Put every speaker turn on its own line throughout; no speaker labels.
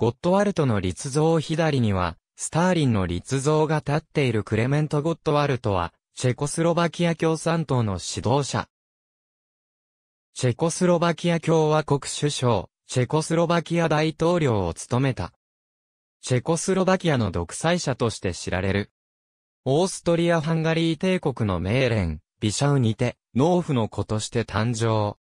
ゴットワルトの立像左には、スターリンの立像が立っているクレメント・ゴットワルトは、チェコスロバキア共産党の指導者。チェコスロバキア共和国首相、チェコスロバキア大統領を務めた。チェコスロバキアの独裁者として知られる。オーストリア・ハンガリー帝国の名連、ビシャウにて、農夫の子として誕生。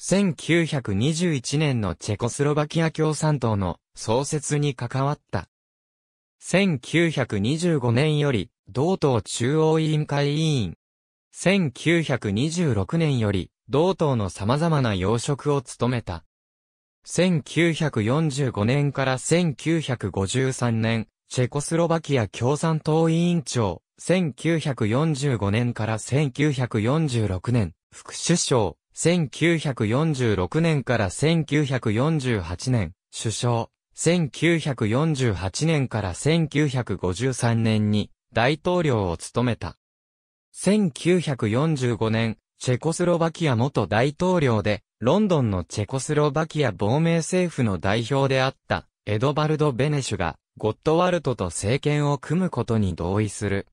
1921年のチェコスロバキア共産党の創設に関わった。1925年より、同党中央委員会委員。1926年より、同党の様々な要職を務めた。1945年から1953年、チェコスロバキア共産党委員長、1945年から1946年、副首相、1946年から1948年、首相。1948年から1953年に大統領を務めた。1945年、チェコスロバキア元大統領で、ロンドンのチェコスロバキア亡命政府の代表であったエドバルド・ベネシュが、ゴットワルトと政権を組むことに同意する。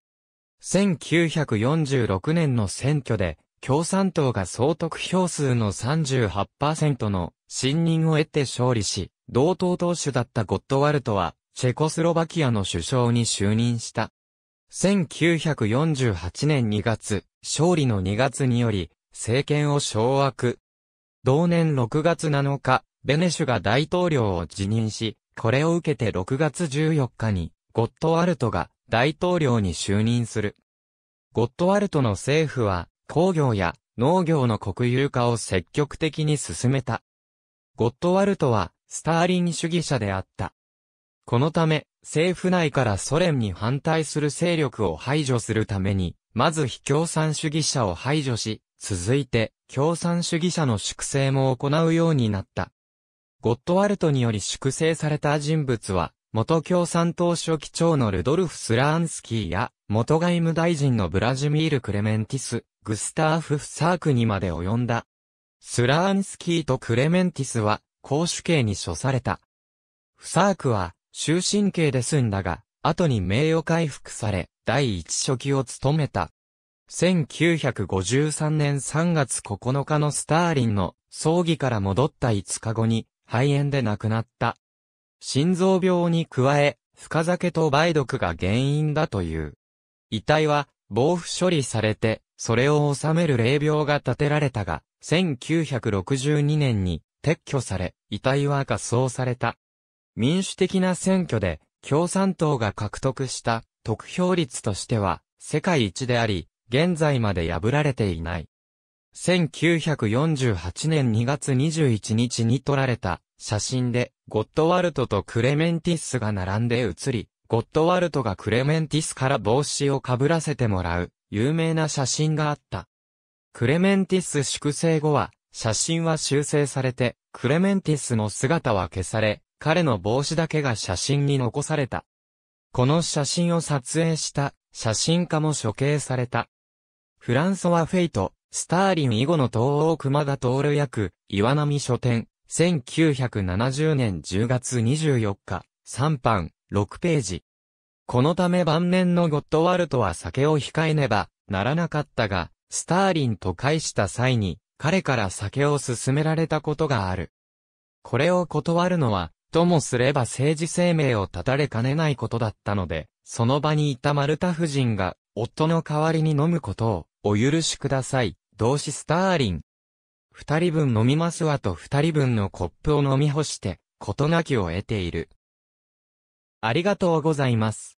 1946年の選挙で、共産党が総得票数の38%の信任を得て勝利し、同党党首だったゴッドワルトは、チェコスロバキアの首相に就任した。1948年2月、勝利の2月により、政権を掌握。同年6月7日、ベネシュが大統領を辞任し、これを受けて6月14日に、ゴッドワルトが大統領に就任する。ゴッドワルトの政府は、工業や農業の国有化を積極的に進めた。ゴットワルトは、スターリン主義者であった。このため、政府内からソ連に反対する勢力を排除するために、まず非共産主義者を排除し、続いて、共産主義者の粛清も行うようになった。ゴットワルトにより粛清された人物は、元共産党書記長のルドルフ・スラーンスキーや、元外務大臣のブラジミール・クレメンティス、グスターフ・フサークにまで及んだ。スラーンスキーとクレメンティスは、公主刑に処された。フサークは、終身刑で済んだが、後に名誉回復され、第一書記を務めた。1953年3月9日のスターリンの葬儀から戻った5日後に肺炎で亡くなった。心臓病に加え、深酒と梅毒が原因だという。遺体は防腐処理されてそれを収める霊廟が建てられたが、1962年に撤去され、遺体は火葬された。民主的な選挙で共産党が獲得した得票率としては世界一であり、現在まで破られていない。1948年2月21日に撮られた写真でゴッドワルトとクレメンティスが並んで写り、ゴッドワルトがクレメンティスから帽子をかぶらせてもらう有名な写真があった。クレメンティス粛清後は、写真は修正されて、クレメンティスの姿は消され、彼の帽子だけが写真に残された。この写真を撮影した写真家も処刑された。フランソワ・フェイト、スターリン以後の東欧熊田徹役、岩波書店、1970年10月24日、3版、6ページ。このため晩年のゴッドワルトは酒を控えねばならなかったが、スターリンと返した際に、彼から酒を勧められたことがある。これを断るのは、ともすれば政治生命を絶たれかねないことだったので、その場にいたマルタ夫人が、夫の代わりに飲むことを、お許しください、同志スターリン。二人分飲みますわと二人分のコップを飲み干して、事なきを得ている。ありがとうございます。